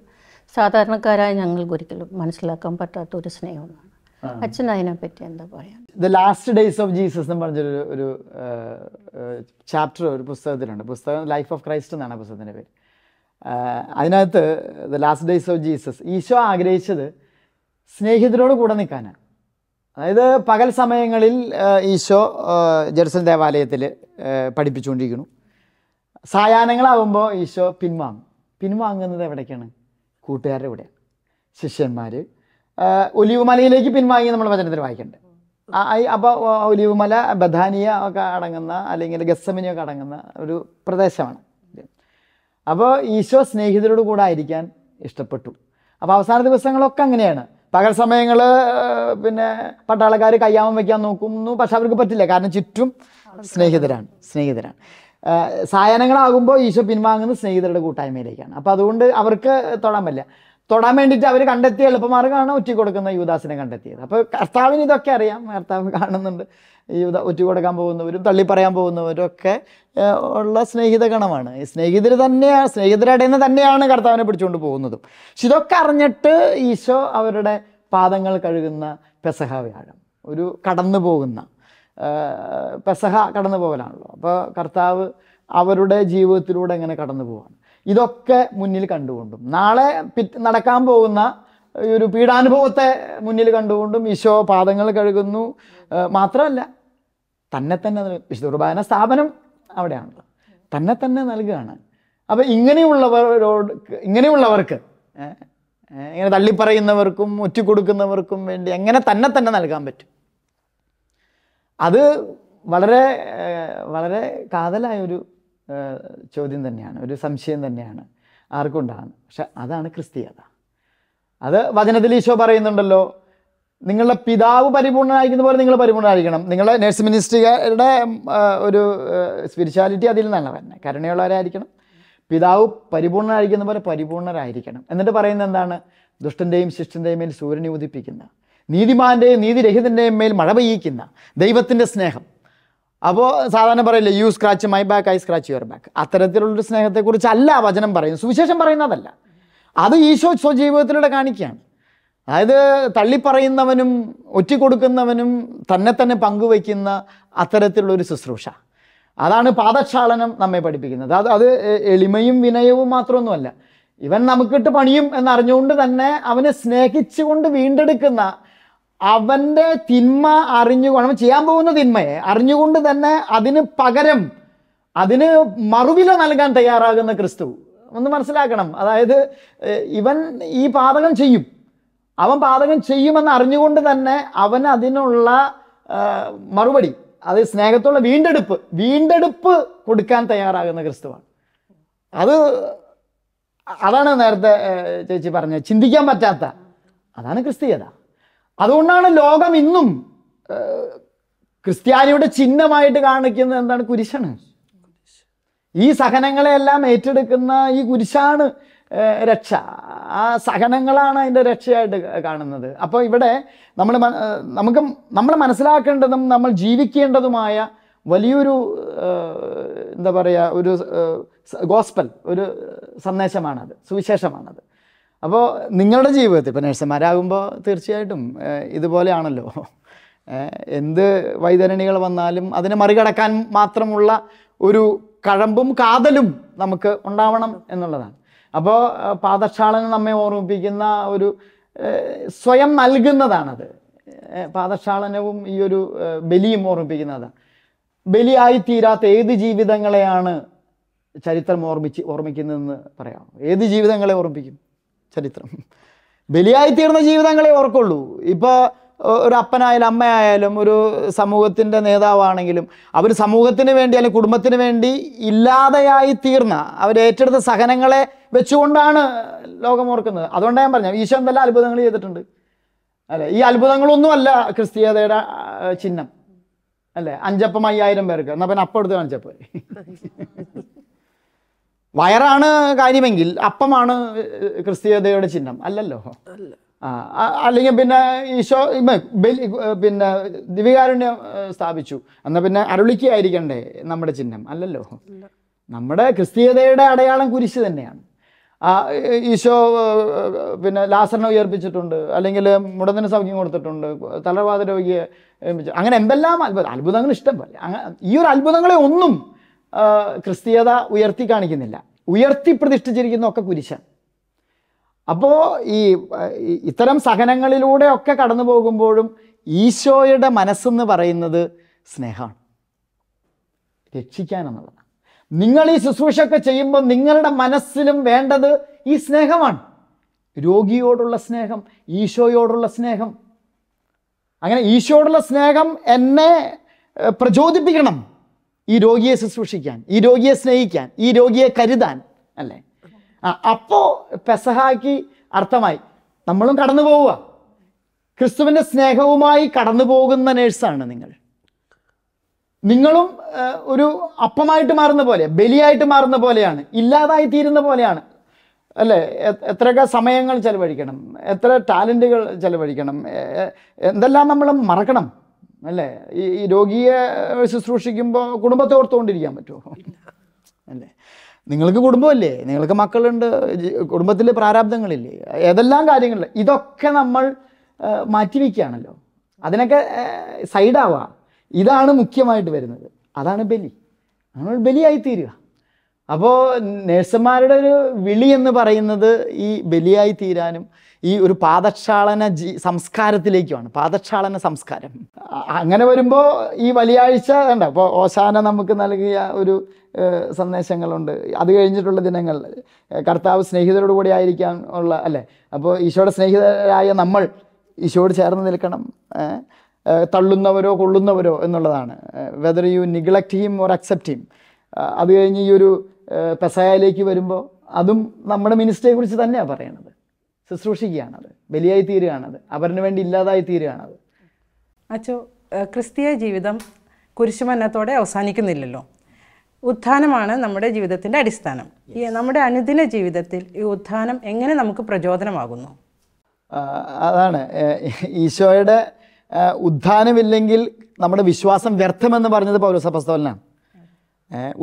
സാധാരണക്കാരായ ഞങ്ങൾക്കൊരിക്കലും ഒരിക്കലും മനസ്സിലാക്കാൻ പറ്റാത്ത ഒരു സ്നേഹമാണ് അച്ഛൻ അതിനെപ്പറ്റി എന്താ പറയാ the last days of Jesus എന്ന് പറഞ്ഞൊരു ഒരു ചാപ്റ്റർ ഒരു പുസ്തകത്തിലുണ്ട് പുസ്തകം ലൈഫ് ഓഫ് ക്രൈസ്റ്റ് എന്നാണ് പുസ്തകത്തിൻ്റെ പേര് അതിനകത്ത് the last days of Jesus Isho ആഗ്രഹിച്ചത് സ്നേഹിതരോട് കൂടെ നിൽക്കാനാണ് അതായത് പകൽ സമയങ്ങളിൽ ഈശോ ജെറുസൽ ദേവാലയത്തിൽ പഠിപ്പിച്ചുകൊണ്ടിരിക്കുന്നു സായാഹ്നങ്ങളാവുമ്പോൾ ഈശോ പിൻവാങ്ങും പിൻവാങ്ങുന്നത് എവിടേക്കാണ് കൂട്ടുകാരുടെ കൂടെയാണ് ശിഷ്യന്മാർ ഒലിവ് മലയിലേക്ക് പിൻവാങ്ങി നമ്മൾ വചനത്തിൽ വായിക്കണ്ടേ അപ്പോൾ ഒലിവ് മല ബഥാനിയ ഒക്കെ അടങ്ങുന്ന അല്ലെങ്കിൽ ഒക്കെ അടങ്ങുന്ന ഒരു പ്രദേശമാണ് അപ്പോൾ ഈശോ സ്നേഹിതരോട് കൂടെ ആയിരിക്കാൻ ഇഷ്ടപ്പെട്ടു അപ്പോൾ അവസാന ദിവസങ്ങളൊക്കെ അങ്ങനെയാണ് പകൽ സമയങ്ങൾ പിന്നെ പട്ടാളക്കാർ കയ്യാമം വയ്ക്കാൻ നോക്കുന്നു പക്ഷെ അവർക്ക് പറ്റില്ല കാരണം ചുറ്റും സ്നേഹിതരാണ് സ്നേഹിതരാണ് സായനങ്ങളാകുമ്പോൾ ഈശോ പിൻവാങ്ങുന്നത് സ്നേഹിതരുടെ കൂട്ടായ്മയിലേക്കാണ് അപ്പോൾ അതുകൊണ്ട് അവർക്ക് തൊടാൻ പറ്റില്ല തൊടാൻ വേണ്ടിയിട്ട് അവർ കണ്ടെത്തിയ എളുപ്പമാർഗ്ഗമാണ് ഒറ്റ കൊടുക്കുന്ന യുവദാസിനെ കണ്ടെത്തിയത് അപ്പോൾ കർത്താവിന് ഇതൊക്കെ അറിയാം കർത്താവ് കാണുന്നുണ്ട് യുവത ഒറ്റ കൊടുക്കാൻ പോകുന്നവരും തള്ളി പറയാൻ പോകുന്നവരും ഒക്കെ ഉള്ള സ്നേഹിത ഗണമാണ് ഈ സ്നേഹിതർ തന്നെയാണ് സ്നേഹിതരുടെ നിന്ന് തന്നെയാണ് കർത്താവിനെ പിടിച്ചുകൊണ്ട് പോകുന്നതും പക്ഷെ ഇതൊക്കെ അറിഞ്ഞിട്ട് ഈശോ അവരുടെ പാദങ്ങൾ കഴുകുന്ന പെസഹ വ്യാഴം ഒരു കടന്നു പോകുന്ന പെസഹ കടന്നു പോകലാണല്ലോ അപ്പോൾ കർത്താവ് അവരുടെ ജീവിതത്തിലൂടെ എങ്ങനെ കടന്നു പോവാണ് ഇതൊക്കെ മുന്നിൽ കണ്ടുകൊണ്ടും നാളെ നടക്കാൻ പോകുന്ന ഈ ഒരു പീഡാനുഭവത്തെ മുന്നിൽ കണ്ടുകൊണ്ടും ഈശോ പാദങ്ങൾ കഴുകുന്നു മാത്രമല്ല തന്നെ തന്നെ വിശുദ്ധ കുർബാന സ്ഥാപനം അവിടെയാണല്ലോ തന്നെ തന്നെ നൽകുകയാണ് അപ്പോൾ ഇങ്ങനെയുള്ളവരോട് ഇങ്ങനെയുള്ളവർക്ക് ഇങ്ങനെ തള്ളിപ്പറയുന്നവർക്കും കൊടുക്കുന്നവർക്കും വേണ്ടി എങ്ങനെ തന്നെ തന്നെ നൽകാൻ പറ്റും അത് വളരെ വളരെ കാതലായൊരു ചോദ്യം തന്നെയാണ് ഒരു സംശയം തന്നെയാണ് ആർക്കുണ്ടാകുന്നത് പക്ഷെ അതാണ് ക്രിസ്തീയത അത് വചനത്തിൽ ഈശോ പറയുന്നുണ്ടല്ലോ നിങ്ങളുടെ പിതാവ് പരിപൂർണനായിരിക്കുന്ന പോലെ നിങ്ങൾ പരിപൂർണനായിരിക്കണം നിങ്ങളുടെ നേഴ്സ് മിനിസ്ട്രിയുടെ ഒരു സ്പിരിച്വാലിറ്റി അതിൽ നിന്നല്ല തന്നെ കരുണയുള്ളവരായിരിക്കണം പിതാവ് പരിപൂർണനായിരിക്കുന്ന പോലെ പരിപൂർണരായിരിക്കണം എന്നിട്ട് പറയുന്നത് എന്താണ് ദുഷ്ടൻ്റെയും ശിഷ്ടൻ്റെയും മേൽ സൂര്യനെ ഉദിപ്പിക്കുന്ന നീതിമാൻ്റെയും നീതിരഹിതൻ്റെയും മേൽ മഴ പെയ്യിക്കുന്ന ദൈവത്തിൻ്റെ സ്നേഹം അപ്പോൾ സാധാരണ പറയില്ലേ you scratch my back I scratch your back അത്തരത്തിലുള്ളൊരു സ്നേഹത്തെക്കുറിച്ചല്ല വചനം പറയുന്നത് സുവിശേഷം പറയുന്നതല്ല അത് ഈശോ സ്വജീവിതത്തിലൂടെ കാണിക്കുകയാണ് അതായത് തള്ളിപ്പറയുന്നവനും ഒറ്റിക്കൊടുക്കുന്നവനും തന്നെ തന്നെ പങ്കുവയ്ക്കുന്ന അത്തരത്തിലുള്ളൊരു ശുശ്രൂഷ അതാണ് പാദക്ഷാളനം നമ്മെ പഠിപ്പിക്കുന്നത് അത് അത് എളിമയും വിനയവും മാത്രമൊന്നുമല്ല ഇവൻ നമുക്കിട്ട് പണിയും എന്നറിഞ്ഞുകൊണ്ട് തന്നെ അവനെ സ്നേഹിച്ചുകൊണ്ട് വീണ്ടെടുക്കുന്ന അവൻ്റെ തിന്മ അറിഞ്ഞുകൊണ്ട് അവൻ ചെയ്യാൻ പോകുന്ന തിന്മയെ അറിഞ്ഞുകൊണ്ട് തന്നെ അതിന് പകരം അതിന് മറുവില നൽകാൻ തയ്യാറാകുന്ന ക്രിസ്തു ഒന്ന് മനസ്സിലാക്കണം അതായത് ഇവൻ ഈ പാതകം ചെയ്യും അവൻ പാതകം ചെയ്യുമെന്ന് അറിഞ്ഞുകൊണ്ട് തന്നെ അവൻ അതിനുള്ള മറുപടി അത് സ്നേഹത്തുള്ള വീണ്ടെടുപ്പ് വീണ്ടെടുപ്പ് കൊടുക്കാൻ തയ്യാറാകുന്ന ക്രിസ്തുവാണ് അത് അതാണ് നേരത്തെ ചേച്ചി പറഞ്ഞത് ചിന്തിക്കാൻ പറ്റാത്ത അതാണ് ക്രിസ്തീയത അതുകൊണ്ടാണ് ലോകം ഇന്നും ക്രിസ്ത്യാനിയുടെ ചിഹ്നമായിട്ട് കാണിക്കുന്നത് എന്താണ് കുരിശാണ് ഈ സഹനങ്ങളെയെല്ലാം ഏറ്റെടുക്കുന്ന ഈ കുരിശാണ് രക്ഷ ആ സഹനങ്ങളാണ് അതിൻ്റെ രക്ഷയായിട്ട് കാണുന്നത് അപ്പോൾ ഇവിടെ നമ്മൾ നമുക്ക് നമ്മൾ മനസ്സിലാക്കേണ്ടതും നമ്മൾ ജീവിക്കേണ്ടതുമായ വലിയൊരു എന്താ പറയുക ഒരു ഗോസ്പൽ ഒരു സന്ദേശമാണത് സുവിശേഷമാണത് അപ്പോൾ നിങ്ങളുടെ ജീവിതത്തിൽ ഇപ്പോൾ നഴ്സുമാരാകുമ്പോൾ തീർച്ചയായിട്ടും ഇതുപോലെയാണല്ലോ എന്ത് വൈതരണികൾ വന്നാലും അതിനെ മറികടക്കാൻ മാത്രമുള്ള ഒരു കഴമ്പും കാതലും നമുക്ക് ഉണ്ടാവണം എന്നുള്ളതാണ് അപ്പോൾ പാദക്ഷാളന് നമ്മെ ഓർമ്മിപ്പിക്കുന്ന ഒരു സ്വയം നൽകുന്നതാണത് പാദക്ഷാളനവും ഈ ഒരു ബലിയും ഓർമ്മിപ്പിക്കുന്നതാണ് ബലിയായി തീരാത്ത ഏത് ജീവിതങ്ങളെയാണ് ചരിത്രം ഓർമ്മിച്ച് ഓർമ്മിക്കുന്നതെന്ന് പറയാം ഏത് ജീവിതങ്ങളെ ഓർമ്മിപ്പിക്കും ചരിത്രം ബലിയായി തീർന്ന ജീവിതങ്ങളെ ഓർക്കുള്ളൂ ഇപ്പോൾ ഒരു അപ്പനായാലും അമ്മയായാലും ഒരു സമൂഹത്തിൻ്റെ നേതാവാണെങ്കിലും അവർ സമൂഹത്തിന് വേണ്ടി അല്ലെങ്കിൽ കുടുംബത്തിന് വേണ്ടി ഇല്ലാതെയായി തീർന്ന ഏറ്റെടുത്ത സഹനങ്ങളെ വെച്ചുകൊണ്ടാണ് ലോകം ഓർക്കുന്നത് അതുകൊണ്ടാണ് ഞാൻ പറഞ്ഞത് ഈശോ എന്തെല്ലാം അത്ഭുതങ്ങൾ ചെയ്തിട്ടുണ്ട് അല്ലേ ഈ അത്ഭുതങ്ങളൊന്നുമല്ല ക്രിസ്തീയതയുടെ ചിഹ്നം അല്ലേ അഞ്ചപ്പം അയ്യായിരം പേർക്ക് എന്നാൽ പിന്നെ അപ്പം എടുത്ത് കാണിച്ചപ്പോൾ വയറാണ് കാര്യമെങ്കിൽ അപ്പമാണ് ക്രിസ്തീയതയുടെ ചിഹ്നം അല്ലല്ലോ അല്ലെങ്കിൽ പിന്നെ ഈശോ പിന്നെ ദിവികാരുണ്യം സ്ഥാപിച്ചു എന്നാൽ പിന്നെ അരുളിക്കായിരിക്കണ്ടേ നമ്മുടെ ചിഹ്നം അല്ലല്ലോ നമ്മുടെ ക്രിസ്തീയതയുടെ അടയാളം കുരിശ് തന്നെയാണ് ഈശോ പിന്നെ ലാസറിനെ ഉയർപ്പിച്ചിട്ടുണ്ട് അല്ലെങ്കിൽ മുടന്തിന് സൗഖ്യം കൊടുത്തിട്ടുണ്ട് തലവാദ രോഗിയെ അങ്ങനെ എന്തെല്ലാം അത്ഭുതം അത്ഭുതങ്ങൾ ഇഷ്ടം പോലെ ഈ ഒരു അത്ഭുതങ്ങളെ ഒന്നും ക്രിസ്തീയത ഉയർത്തി കാണിക്കുന്നില്ല ഉയർത്തി പ്രതിഷ്ഠിച്ചിരിക്കുന്ന ഒക്കെ കുരിശൻ അപ്പോൾ ഈ ഇത്തരം സഹനങ്ങളിലൂടെ ഒക്കെ കടന്നു പോകുമ്പോഴും ഈശോയുടെ മനസ്സെന്ന് പറയുന്നത് സ്നേഹമാണ് രക്ഷിക്കാനെന്നുള്ളതാണ് നിങ്ങൾ ഈ ശുശ്രൂഷയൊക്കെ ചെയ്യുമ്പോൾ നിങ്ങളുടെ മനസ്സിലും വേണ്ടത് ഈ സ്നേഹമാണ് രോഗിയോടുള്ള സ്നേഹം ഈശോയോടുള്ള സ്നേഹം അങ്ങനെ ഈശോയോടുള്ള സ്നേഹം എന്നെ പ്രചോദിപ്പിക്കണം ഈ രോഗിയെ ശുശ്രൂഷിക്കാൻ ഈ രോഗിയെ സ്നേഹിക്കാൻ ഈ രോഗിയെ കരുതാൻ അല്ലേ ആ അപ്പോ പെസഹാക്കി അർത്ഥമായി നമ്മളും കടന്നു പോവുക ക്രിസ്തുവിന്റെ സ്നേഹവുമായി കടന്നു പോകുന്ന നേഴ്സാണ് നിങ്ങൾ നിങ്ങളും ഒരു അപ്പമായിട്ട് മാറുന്ന പോലെ ബലിയായിട്ട് മാറുന്ന പോലെയാണ് ഇല്ലാതായി തീരുന്ന പോലെയാണ് അല്ലേ എത്രയൊക്കെ സമയങ്ങൾ ചെലവഴിക്കണം എത്ര ടാലൻറ്റുകൾ ചെലവഴിക്കണം എന്തെല്ലാം നമ്മൾ മറക്കണം അല്ലേ ഈ രോഗിയെ ശുശ്രൂഷിക്കുമ്പോൾ കുടുംബത്തെ ഓർത്തുകൊണ്ടിരിക്കാൻ പറ്റുമോ അല്ലേ നിങ്ങൾക്ക് കുടുംബമല്ലേ നിങ്ങൾക്ക് മക്കളുണ്ട് കുടുംബത്തിൽ പ്രാരാബ്ദങ്ങളില്ലേ ഏതെല്ലാം കാര്യങ്ങളില്ല ഇതൊക്കെ നമ്മൾ മാറ്റിവെക്കുകയാണല്ലോ അതിനൊക്കെ സൈഡാവുക ഇതാണ് മുഖ്യമായിട്ട് വരുന്നത് അതാണ് ബലി നമ്മൾ ബലിയായി തീരുക അപ്പോൾ നേഴ്സുമാരുടെ ഒരു വിളി എന്ന് പറയുന്നത് ഈ ബലിയായി തീരാനും ഈ ഒരു പാദക്ഷാളന ജീ സംസ്കാരത്തിലേക്കുമാണ് പാദക്ഷാളന സംസ്കാരം അങ്ങനെ വരുമ്പോൾ ഈ വലിയാഴ്ച ഉണ്ട് അപ്പോൾ ഓശാന നമുക്ക് നൽകിയ ഒരു സന്ദേശങ്ങളുണ്ട് അത് കഴിഞ്ഞിട്ടുള്ള ദിനങ്ങൾ കർത്താവ് സ്നേഹിതരോട് കൂടി ആയിരിക്കാൻ ഉള്ള അല്ലേ അപ്പോൾ ഈശോയുടെ സ്നേഹിതരായ നമ്മൾ ഈശോട് ചേർന്ന് നിൽക്കണം തള്ളുന്നവരോ കൊള്ളുന്നവരോ എന്നുള്ളതാണ് whether you neglect him or accept him അത് കഴിഞ്ഞ് ഈ ഒരു പെസയായിലേക്ക് വരുമ്പോൾ അതും നമ്മുടെ മിനിസ്റ്ററിയെക്കുറിച്ച് തന്നെയാണ് പറയണത് ശുശ്രൂഷിക്കുകയാണത് ബലിയായി തീരുകയാണത് അവരിന് വേണ്ടി ഇല്ലാതായി തീരുകയാണത് അച്ചോ ക്രിസ്തീയ ജീവിതം കുരിശുമരണത്തോടെ അവസാനിക്കുന്നില്ലല്ലോ ഉത്ഥാനമാണ് നമ്മുടെ ജീവിതത്തിൻ്റെ അടിസ്ഥാനം ഈ നമ്മുടെ അനുദിന ജീവിതത്തിൽ ഈ ഉത്ഥാനം എങ്ങനെ നമുക്ക് പ്രചോദനമാകുന്നു അതാണ് ഈശോയുടെ ഉത്ഥാനമില്ലെങ്കിൽ നമ്മുടെ വിശ്വാസം വ്യർത്ഥമെന്ന് പറഞ്ഞത് പൗരസ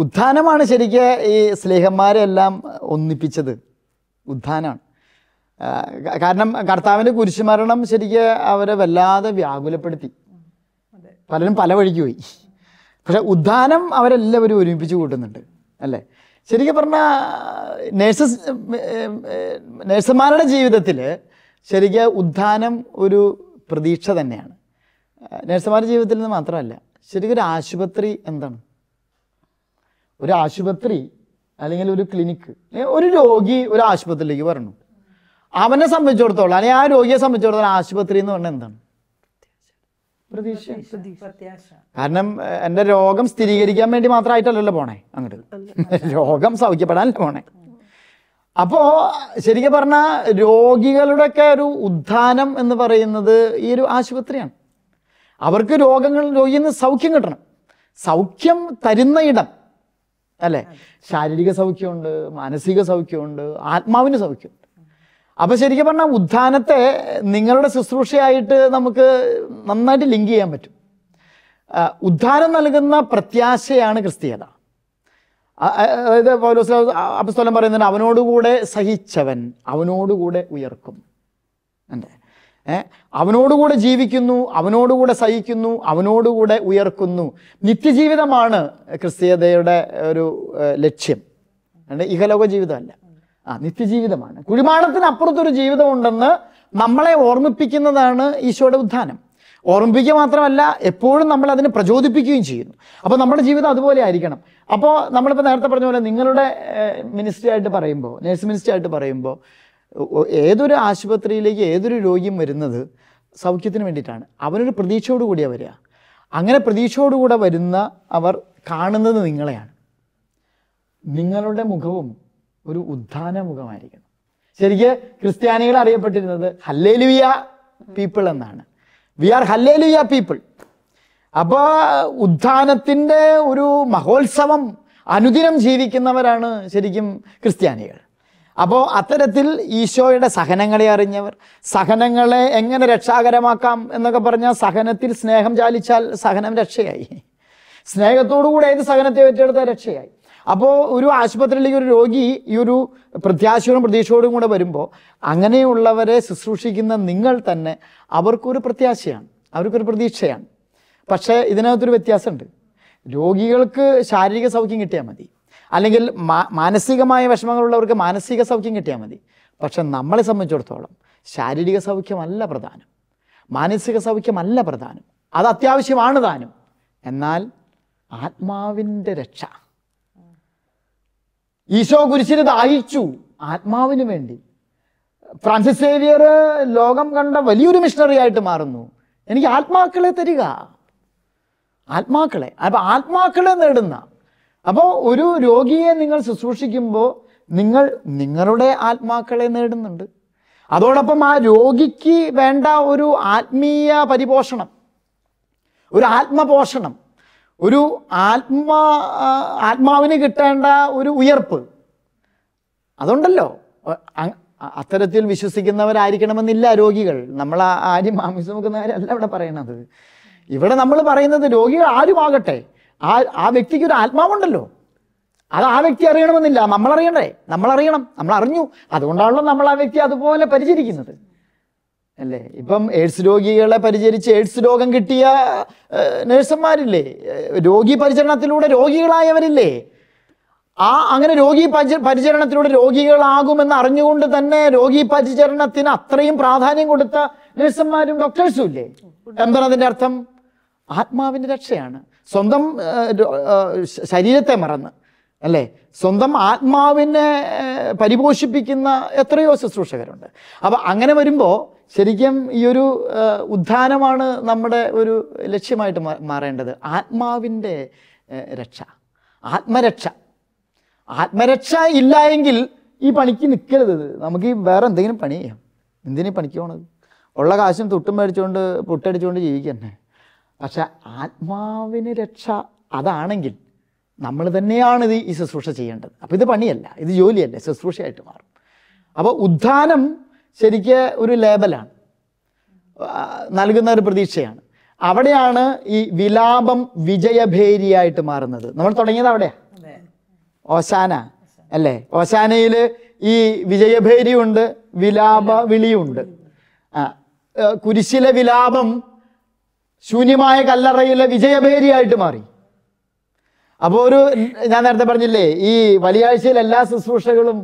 ഉത്ഥാനമാണ് ശരിക്ക് ഈ സ്നേഹന്മാരെല്ലാം ഒന്നിപ്പിച്ചത് ഉത്ഥാനമാണ് കാരണം കർത്താവിൻ്റെ കുരിശുമരണം ശരിക്ക് അവരെ വല്ലാതെ വ്യാകുലപ്പെടുത്തി പലരും പല വഴിക്ക് പോയി പക്ഷെ ഉദ്ധാനം അവരെല്ലാവരും ഒരുമിപ്പിച്ച് കൂട്ടുന്നുണ്ട് അല്ലേ ശരിക്കും പറഞ്ഞാൽ നേഴ്സസ് നേഴ്സുമാരുടെ ജീവിതത്തിൽ ശരിക്ക് ഉദ്ധാനം ഒരു പ്രതീക്ഷ തന്നെയാണ് നേഴ്സുമാരുടെ ജീവിതത്തിൽ നിന്ന് മാത്രമല്ല ശരിക്കൊരു ആശുപത്രി എന്താണ് ഒരു ആശുപത്രി അല്ലെങ്കിൽ ഒരു ക്ലിനിക്ക് ഒരു രോഗി ഒരു ആശുപത്രിയിലേക്ക് വരണം അവനെ സംബന്ധിച്ചിടത്തോളം അല്ലെങ്കിൽ ആ രോഗിയെ സംബന്ധിച്ചിടത്തോളം ആശുപത്രി എന്ന് പറഞ്ഞാൽ എന്താണ് പ്രതീക്ഷ കാരണം എന്റെ രോഗം സ്ഥിരീകരിക്കാൻ വേണ്ടി മാത്രമായിട്ടല്ലല്ലോ പോണേ അങ്ങോട്ട് രോഗം സൗഖ്യപ്പെടാനല്ല പോണേ അപ്പോ ശരിക്കും പറഞ്ഞ രോഗികളുടെ ഒക്കെ ഒരു ഉദ്ധാനം എന്ന് പറയുന്നത് ഈ ഒരു ആശുപത്രിയാണ് അവർക്ക് രോഗങ്ങൾ രോഗിയിൽ നിന്ന് സൗഖ്യം കിട്ടണം സൗഖ്യം തരുന്ന ഇടം അല്ലേ ശാരീരിക സൗഖ്യമുണ്ട് മാനസിക സൗഖ്യമുണ്ട് ആത്മാവിന് സൗഖ്യമുണ്ട് അപ്പൊ ശരിക്കും പറഞ്ഞാൽ ഉദ്ധാനത്തെ നിങ്ങളുടെ ശുശ്രൂഷയായിട്ട് നമുക്ക് നന്നായിട്ട് ലിങ്ക് ചെയ്യാൻ പറ്റും ഉദ്ധാനം നൽകുന്ന പ്രത്യാശയാണ് ക്രിസ്തീയത അതായത് പൗലോസ് അപസ്തോലം പറയുന്നത് അവനോടുകൂടെ സഹിച്ചവൻ അവനോടുകൂടെ ഉയർക്കും അല്ലേ അവനോടുകൂടെ ജീവിക്കുന്നു അവനോടുകൂടെ സഹിക്കുന്നു അവനോടുകൂടെ ഉയർക്കുന്നു നിത്യജീവിതമാണ് ക്രിസ്തീയതയുടെ ഒരു ലക്ഷ്യം ഇഹലോക ജീവിതമല്ല ആ നിത്യജീവിതമാണ് കുഴിമാടത്തിന് അപ്പുറത്തൊരു ജീവിതമുണ്ടെന്ന് നമ്മളെ ഓർമ്മിപ്പിക്കുന്നതാണ് ഈശോയുടെ ഉദ്ധാനം ഓർമ്മിപ്പിക്കുക മാത്രമല്ല എപ്പോഴും നമ്മൾ അതിനെ പ്രചോദിപ്പിക്കുകയും ചെയ്യുന്നു അപ്പോൾ നമ്മുടെ ജീവിതം അതുപോലെ ആയിരിക്കണം അപ്പോൾ നമ്മളിപ്പോൾ നേരത്തെ പറഞ്ഞ പോലെ നിങ്ങളുടെ മിനിസ്ട്രി ആയിട്ട് പറയുമ്പോൾ നേഴ്സ് മിനിസ്ട്രി ആയിട്ട് പറയുമ്പോൾ ഏതൊരു ആശുപത്രിയിലേക്ക് ഏതൊരു രോഗിയും വരുന്നത് സൗഖ്യത്തിന് വേണ്ടിയിട്ടാണ് അവനൊരു കൂടിയാണ് വരിക അങ്ങനെ പ്രതീക്ഷയോടുകൂടെ വരുന്ന അവർ കാണുന്നത് നിങ്ങളെയാണ് നിങ്ങളുടെ മുഖവും ഒരു ഉദ്ധാന മുഖമായിരിക്കണം ശരിക്ക് ക്രിസ്ത്യാനികൾ അറിയപ്പെട്ടിരുന്നത് ഹല്ലേലുവിയ പീപ്പിൾ എന്നാണ് വി ആർ ഹല്ലേലുയ പീപ്പിൾ അപ്പോൾ ഉദ്ധാനത്തിൻ്റെ ഒരു മഹോത്സവം അനുദിനം ജീവിക്കുന്നവരാണ് ശരിക്കും ക്രിസ്ത്യാനികൾ അപ്പോൾ അത്തരത്തിൽ ഈശോയുടെ സഹനങ്ങളെ അറിഞ്ഞവർ സഹനങ്ങളെ എങ്ങനെ രക്ഷാകരമാക്കാം എന്നൊക്കെ പറഞ്ഞാൽ സഹനത്തിൽ സ്നേഹം ചാലിച്ചാൽ സഹനം രക്ഷയായി സ്നേഹത്തോടുകൂടെ ഏത് സഹനത്തെ ഏറ്റെടുത്താൽ രക്ഷയായി അപ്പോൾ ഒരു ആശുപത്രിയിലേക്ക് ഒരു രോഗി ഈ ഒരു പ്രത്യാശയോടും പ്രതീക്ഷയോടും കൂടെ വരുമ്പോൾ അങ്ങനെയുള്ളവരെ ശുശ്രൂഷിക്കുന്ന നിങ്ങൾ തന്നെ അവർക്കൊരു പ്രത്യാശയാണ് അവർക്കൊരു പ്രതീക്ഷയാണ് പക്ഷേ ഇതിനകത്തൊരു വ്യത്യാസമുണ്ട് രോഗികൾക്ക് ശാരീരിക സൗഖ്യം കിട്ടിയാൽ മതി അല്ലെങ്കിൽ മാനസികമായ വിഷമങ്ങളുള്ളവർക്ക് മാനസിക സൗഖ്യം കിട്ടിയാൽ മതി പക്ഷെ നമ്മളെ സംബന്ധിച്ചിടത്തോളം ശാരീരിക സൗഖ്യമല്ല പ്രധാനം മാനസിക സൗഖ്യമല്ല പ്രധാനം അത് അത്യാവശ്യമാണ് താനും എന്നാൽ ആത്മാവിൻ്റെ രക്ഷ ഈശോ കുരിശിന് ദാഹിച്ചു ആത്മാവിന് വേണ്ടി ഫ്രാൻസിസ് സേവിയർ ലോകം കണ്ട വലിയൊരു മിഷണറി ആയിട്ട് മാറുന്നു എനിക്ക് ആത്മാക്കളെ തരിക ആത്മാക്കളെ അപ്പം ആത്മാക്കളെ നേടുന്ന അപ്പോൾ ഒരു രോഗിയെ നിങ്ങൾ ശുശ്രൂഷിക്കുമ്പോൾ നിങ്ങൾ നിങ്ങളുടെ ആത്മാക്കളെ നേടുന്നുണ്ട് അതോടൊപ്പം ആ രോഗിക്ക് വേണ്ട ഒരു ആത്മീയ പരിപോഷണം ഒരു ആത്മപോഷണം ഒരു ആത്മാ ആത്മാവിന് കിട്ടേണ്ട ഒരു ഉയർപ്പ് അതുണ്ടല്ലോ അത്തരത്തിൽ വിശ്വസിക്കുന്നവരായിരിക്കണമെന്നില്ല രോഗികൾ നമ്മൾ ആരും ആമിസം വെക്കുന്നവരല്ല ഇവിടെ പറയണത് ഇവിടെ നമ്മൾ പറയുന്നത് രോഗികൾ ആരുമാകട്ടെ ആ ആ വ്യക്തിക്ക് ഒരു ആത്മാവുണ്ടല്ലോ അത് ആ വ്യക്തി അറിയണമെന്നില്ല നമ്മൾ അറിയണ്ടേ നമ്മൾ അറിയണം നമ്മൾ അറിഞ്ഞു അതുകൊണ്ടാണല്ലോ നമ്മൾ ആ വ്യക്തി അതുപോലെ പരിചരിക്കുന്നത് അല്ലേ ഇപ്പം എയ്ഡ്സ് രോഗികളെ പരിചരിച്ച് എയ്ഡ്സ് രോഗം കിട്ടിയ നേഴ്സന്മാരില്ലേ രോഗി പരിചരണത്തിലൂടെ രോഗികളായവരില്ലേ ആ അങ്ങനെ രോഗി പരിചരണത്തിലൂടെ രോഗികളാകുമെന്ന് അറിഞ്ഞുകൊണ്ട് തന്നെ രോഗി പരിചരണത്തിന് അത്രയും പ്രാധാന്യം കൊടുത്ത നേഴ്സന്മാരും ഡോക്ടേഴ്സും ഇല്ലേ എമ്പറതിൻ്റെ അർത്ഥം ആത്മാവിൻ്റെ രക്ഷയാണ് സ്വന്തം ശരീരത്തെ മറന്ന് അല്ലേ സ്വന്തം ആത്മാവിനെ പരിപോഷിപ്പിക്കുന്ന എത്രയോ ശുശ്രൂഷകരുണ്ട് അപ്പോൾ അങ്ങനെ വരുമ്പോൾ ശരിക്കും ഈ ഒരു ഉദ്ധാനമാണ് നമ്മുടെ ഒരു ലക്ഷ്യമായിട്ട് മാറേണ്ടത് ആത്മാവിൻ്റെ രക്ഷ ആത്മരക്ഷ ആത്മരക്ഷ ഇല്ല എങ്കിൽ ഈ പണിക്ക് നിൽക്കരുത് നമുക്ക് ഈ വേറെ എന്തെങ്കിലും പണി ചെയ്യാം എന്തിനീ പണിക്ക് പോകണത് ഉള്ള കാശും തുട്ടും മേടിച്ചുകൊണ്ട് പൊട്ടടിച്ചുകൊണ്ട് ജീവിക്കന്നെ പക്ഷെ ആത്മാവിന് രക്ഷ അതാണെങ്കിൽ നമ്മൾ തന്നെയാണ് ഇത് ഈ ശുശ്രൂഷ ചെയ്യേണ്ടത് അപ്പോൾ ഇത് പണിയല്ല ഇത് ജോലിയല്ല ശുശ്രൂഷയായിട്ട് മാറും അപ്പോൾ ഉദ്ധാനം ശരിക്ക് ഒരു ലേബലാണ് നൽകുന്ന ഒരു പ്രതീക്ഷയാണ് അവിടെയാണ് ഈ വിലാപം വിജയഭേരിയായിട്ട് മാറുന്നത് നമ്മൾ തുടങ്ങിയത് അവിടെയാ ഓശാന അല്ലേ ഓശാനയിൽ ഈ വിജയഭേരിയുണ്ട് വിലാപ വിളിയുണ്ട് കുരിശിലെ വിലാപം ശൂന്യമായ കല്ലറയിലെ വിജയഭേരിയായിട്ട് മാറി അപ്പോൾ ഒരു ഞാൻ നേരത്തെ പറഞ്ഞില്ലേ ഈ വലിയാഴ്ചയിൽ എല്ലാ ശുശ്രൂഷകളും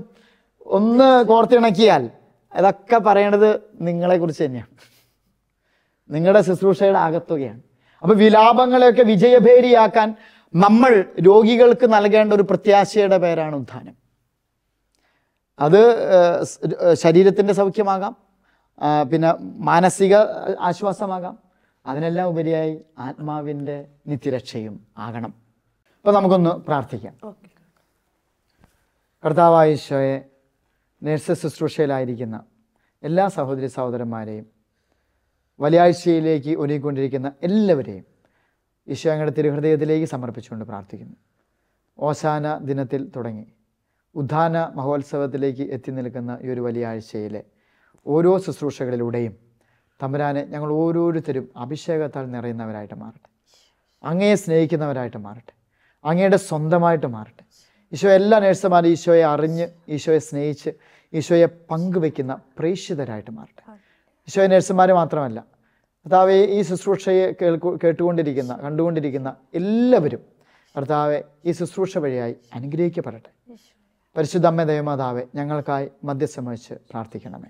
ഒന്ന് കോർത്തിണക്കിയാൽ അതൊക്കെ പറയേണ്ടത് നിങ്ങളെക്കുറിച്ച് തന്നെയാണ് നിങ്ങളുടെ ശുശ്രൂഷയുടെ ആകത്തുകയാണ് അപ്പോൾ വിലാപങ്ങളെയൊക്കെ വിജയഭേരിയാക്കാൻ നമ്മൾ രോഗികൾക്ക് നൽകേണ്ട ഒരു പ്രത്യാശയുടെ പേരാണ് ഉദ്ധാനം അത് ശരീരത്തിൻ്റെ സൗഖ്യമാകാം പിന്നെ മാനസിക ആശ്വാസമാകാം അതിനെല്ലാം ഉപരിയായി ആത്മാവിൻ്റെ നിത്യരക്ഷയും ആകണം അപ്പോൾ നമുക്കൊന്ന് പ്രാർത്ഥിക്കാം കർത്താവായശോയെ നേഴ്സ് ശുശ്രൂഷയിലായിരിക്കുന്ന എല്ലാ സഹോദരി സഹോദരന്മാരെയും വലിയാഴ്ചയിലേക്ക് ഒരുങ്ങിക്കൊണ്ടിരിക്കുന്ന എല്ലാവരെയും ഈശോയുടെ തിരുഹൃദയത്തിലേക്ക് സമർപ്പിച്ചുകൊണ്ട് പ്രാർത്ഥിക്കുന്നു ഓശാന ദിനത്തിൽ തുടങ്ങി ഉദ്ധാന മഹോത്സവത്തിലേക്ക് എത്തി നിൽക്കുന്ന ഈ ഒരു വലിയ ആഴ്ചയിലെ ഓരോ ശുശ്രൂഷകളിലൂടെയും തമ്പുരാനെ ഞങ്ങൾ ഓരോരുത്തരും അഭിഷേകത്താൽ നിറയുന്നവരായിട്ട് മാറട്ടെ അങ്ങയെ സ്നേഹിക്കുന്നവരായിട്ട് മാറട്ടെ അങ്ങയുടെ സ്വന്തമായിട്ട് മാറട്ടെ ഈശോ എല്ലാ നേഴ്സുമാരും ഈശോയെ അറിഞ്ഞ് ഈശോയെ സ്നേഹിച്ച് ഈശോയെ പങ്കുവെക്കുന്ന പ്രേക്ഷിതരായിട്ട് മാറട്ടെ ഈശോയെ നേഴ്സുമാർ മാത്രമല്ല കർത്താവ് ഈ ശുശ്രൂഷയെ കേൾക്കു കേട്ടുകൊണ്ടിരിക്കുന്ന കണ്ടുകൊണ്ടിരിക്കുന്ന എല്ലാവരും കർത്താവ് ഈ ശുശ്രൂഷ വഴിയായി അനുഗ്രഹിക്കപ്പെടട്ടെ പരിശുദ്ധമ്മ ദൈവമാതാവെ ഞങ്ങൾക്കായി മദ്യസമ്മതിച്ച് പ്രാർത്ഥിക്കണമേ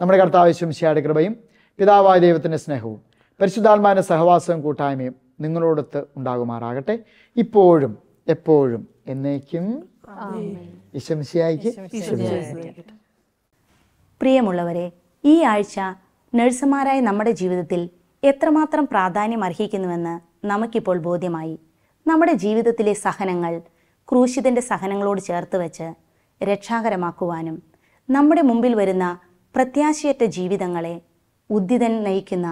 നമ്മുടെ കർത്താവ് ശുംശിയാട് കൃപയും പിതാവായ ദൈവത്തിൻ്റെ സ്നേഹവും പരിശുദ്ധാത്മാവിൻ്റെ സഹവാസവും കൂട്ടായ്മയും നിങ്ങളോടൊത്ത് ഉണ്ടാകുമാറാകട്ടെ ഇപ്പോഴും എപ്പോഴും എന്നേക്കും പ്രിയമുള്ളവരെ ഈ ആഴ്ച നഴ്സുമാരായ നമ്മുടെ ജീവിതത്തിൽ എത്രമാത്രം പ്രാധാന്യം അർഹിക്കുന്നുവെന്ന് നമുക്കിപ്പോൾ ബോധ്യമായി നമ്മുടെ ജീവിതത്തിലെ സഹനങ്ങൾ ക്രൂശിതൻ്റെ സഹനങ്ങളോട് ചേർത്ത് വെച്ച് രക്ഷാകരമാക്കുവാനും നമ്മുടെ മുമ്പിൽ വരുന്ന പ്രത്യാശയറ്റ ജീവിതങ്ങളെ ഉദ്ദിതൻ നയിക്കുന്ന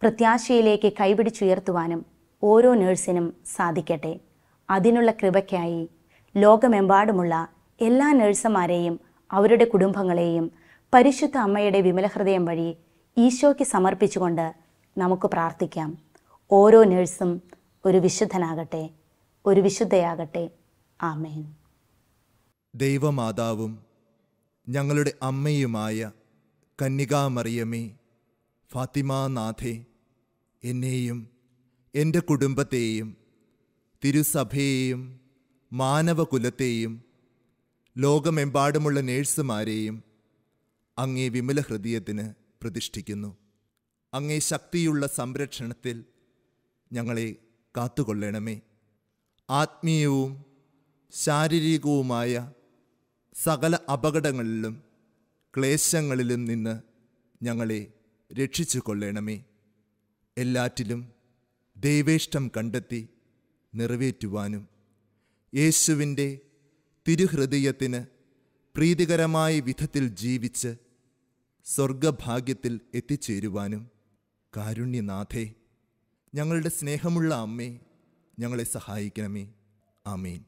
പ്രത്യാശയിലേക്ക് കൈപിടിച്ചുയർത്തുവാനും ഓരോ നേഴ്സിനും സാധിക്കട്ടെ അതിനുള്ള കൃപയ്ക്കായി ലോകമെമ്പാടുമുള്ള എല്ലാ നേഴ്സുമാരെയും അവരുടെ കുടുംബങ്ങളെയും പരിശുദ്ധ അമ്മയുടെ വിമലഹൃദയം വഴി ഈശോയ്ക്ക് സമർപ്പിച്ചുകൊണ്ട് നമുക്ക് പ്രാർത്ഥിക്കാം ഓരോ നേഴ്സും ഒരു വിശുദ്ധനാകട്ടെ ഒരു വിശുദ്ധയാകട്ടെ ആമേൻ ദൈവമാതാവും ഞങ്ങളുടെ അമ്മയുമായ കന്യകാമറിയമേ നാഥേ എന്നെയും എൻ്റെ കുടുംബത്തെയും തിരുസഭയെയും മാനവകുലത്തെയും ലോകമെമ്പാടുമുള്ള നേഴ്സുമാരെയും അങ്ങേ വിമല ഹൃദയത്തിന് പ്രതിഷ്ഠിക്കുന്നു അങ്ങേ ശക്തിയുള്ള സംരക്ഷണത്തിൽ ഞങ്ങളെ കാത്തുകൊള്ളണമേ ആത്മീയവും ശാരീരികവുമായ സകല അപകടങ്ങളിലും ക്ലേശങ്ങളിലും നിന്ന് ഞങ്ങളെ രക്ഷിച്ചു കൊള്ളണമേ എല്ലാറ്റിലും ദൈവേഷ്ടം കണ്ടെത്തി നിറവേറ്റുവാനും യേശുവിൻ്റെ തിരുഹൃദയത്തിന് പ്രീതികരമായ വിധത്തിൽ ജീവിച്ച് സ്വർഗഭാഗ്യത്തിൽ എത്തിച്ചേരുവാനും കാരുണ്യനാഥേ ഞങ്ങളുടെ സ്നേഹമുള്ള അമ്മേ ഞങ്ങളെ സഹായിക്കണമേ അമീൻ